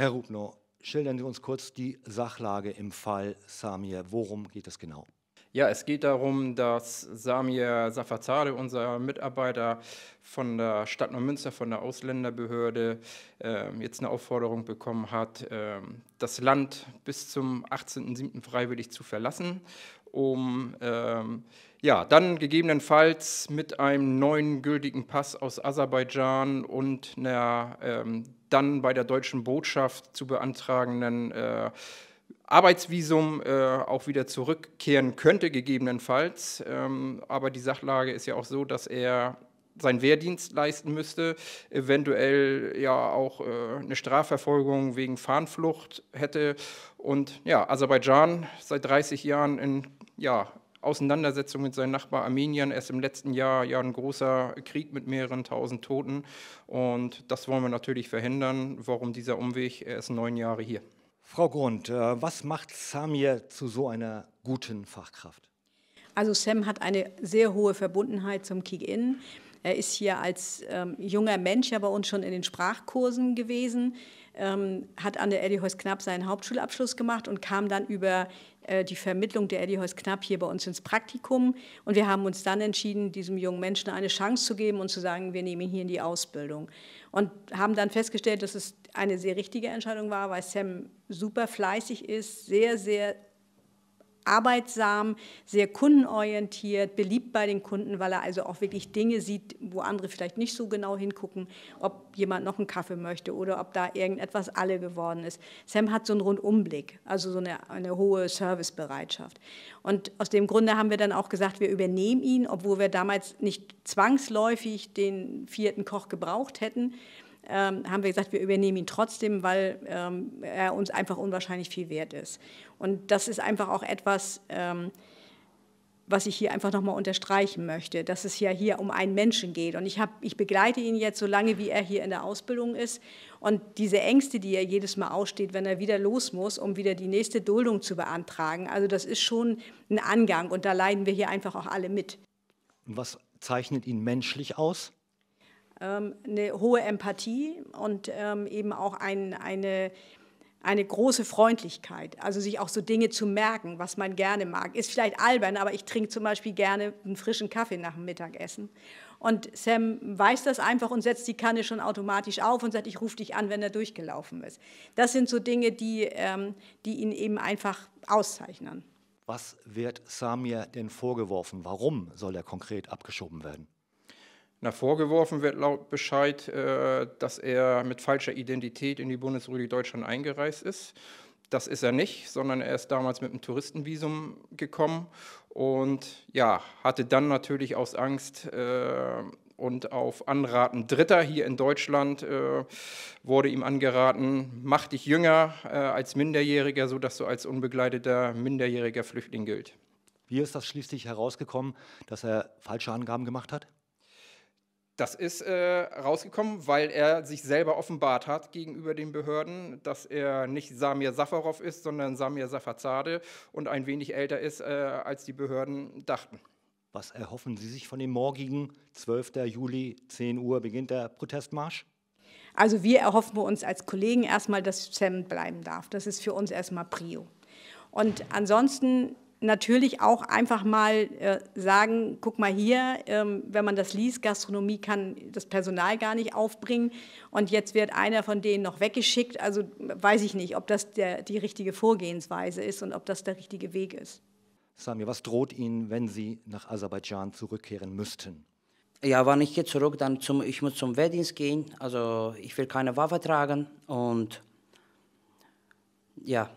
Herr Rubno, schildern Sie uns kurz die Sachlage im Fall Samir. Worum geht es genau? Ja, es geht darum, dass Samir Safazade, unser Mitarbeiter von der Stadt Neumünster, von der Ausländerbehörde, äh, jetzt eine Aufforderung bekommen hat, äh, das Land bis zum 18.07. freiwillig zu verlassen, um äh, ja, dann gegebenenfalls mit einem neuen gültigen Pass aus Aserbaidschan und einer ähm, dann bei der deutschen Botschaft zu beantragenden äh, Arbeitsvisum äh, auch wieder zurückkehren könnte, gegebenenfalls. Ähm, aber die Sachlage ist ja auch so, dass er seinen Wehrdienst leisten müsste, eventuell ja auch äh, eine Strafverfolgung wegen Fahnenflucht hätte. Und ja, Aserbaidschan seit 30 Jahren in ja, Auseinandersetzung mit seinem Nachbar Armenien. Erst im letzten Jahr ja ein großer Krieg mit mehreren tausend Toten. Und das wollen wir natürlich verhindern. Warum dieser Umweg? Er ist neun Jahre hier. Frau Grund, äh, was macht Samir zu so einer guten Fachkraft? Also Sam hat eine sehr hohe Verbundenheit zum Kick-In. Er ist hier als ähm, junger Mensch ja bei uns schon in den Sprachkursen gewesen, ähm, hat an der Eddie Heuss Knapp seinen Hauptschulabschluss gemacht und kam dann über äh, die Vermittlung der Eddie Heuss Knapp hier bei uns ins Praktikum. Und wir haben uns dann entschieden, diesem jungen Menschen eine Chance zu geben und zu sagen, wir nehmen ihn hier in die Ausbildung. Und haben dann festgestellt, dass es eine sehr richtige Entscheidung war, weil Sam super fleißig ist, sehr, sehr arbeitsam, sehr kundenorientiert, beliebt bei den Kunden, weil er also auch wirklich Dinge sieht, wo andere vielleicht nicht so genau hingucken, ob jemand noch einen Kaffee möchte oder ob da irgendetwas alle geworden ist. Sam hat so einen Rundumblick, also so eine, eine hohe Servicebereitschaft. Und aus dem Grunde haben wir dann auch gesagt, wir übernehmen ihn, obwohl wir damals nicht zwangsläufig den vierten Koch gebraucht hätten ähm, haben wir gesagt, wir übernehmen ihn trotzdem, weil ähm, er uns einfach unwahrscheinlich viel wert ist. Und das ist einfach auch etwas, ähm, was ich hier einfach nochmal unterstreichen möchte, dass es ja hier um einen Menschen geht. Und ich, hab, ich begleite ihn jetzt so lange, wie er hier in der Ausbildung ist. Und diese Ängste, die er jedes Mal aussteht, wenn er wieder los muss, um wieder die nächste Duldung zu beantragen, also das ist schon ein Angang und da leiden wir hier einfach auch alle mit. was zeichnet ihn menschlich aus? Ähm, eine hohe Empathie und ähm, eben auch ein, eine, eine große Freundlichkeit. Also sich auch so Dinge zu merken, was man gerne mag. Ist vielleicht albern, aber ich trinke zum Beispiel gerne einen frischen Kaffee nach dem Mittagessen. Und Sam weiß das einfach und setzt die Kanne schon automatisch auf und sagt, ich rufe dich an, wenn er durchgelaufen ist. Das sind so Dinge, die, ähm, die ihn eben einfach auszeichnen. Was wird Samir denn vorgeworfen? Warum soll er konkret abgeschoben werden? Na, vorgeworfen wird laut Bescheid, äh, dass er mit falscher Identität in die Bundesrepublik Deutschland eingereist ist. Das ist er nicht, sondern er ist damals mit einem Touristenvisum gekommen und ja, hatte dann natürlich aus Angst äh, und auf Anraten Dritter hier in Deutschland äh, wurde ihm angeraten, mach dich jünger äh, als Minderjähriger, sodass du als unbegleiteter minderjähriger Flüchtling gilt. Wie ist das schließlich herausgekommen, dass er falsche Angaben gemacht hat? das ist äh, rausgekommen, weil er sich selber offenbart hat gegenüber den Behörden, dass er nicht Samir Safarov ist, sondern Samir Safarzadeh und ein wenig älter ist, äh, als die Behörden dachten. Was erhoffen Sie sich von dem morgigen 12. Juli, 10 Uhr beginnt der Protestmarsch? Also wir erhoffen uns als Kollegen erstmal, dass Sam bleiben darf. Das ist für uns erstmal Prio. Und ansonsten natürlich auch einfach mal äh, sagen, guck mal hier, ähm, wenn man das liest, Gastronomie kann das Personal gar nicht aufbringen und jetzt wird einer von denen noch weggeschickt. Also weiß ich nicht, ob das der, die richtige Vorgehensweise ist und ob das der richtige Weg ist. Samir, was droht Ihnen, wenn Sie nach Aserbaidschan zurückkehren müssten? Ja, wenn ich hier zurück, dann zum, ich muss zum Wehrdienst gehen. Also ich will keine Waffe tragen und ja,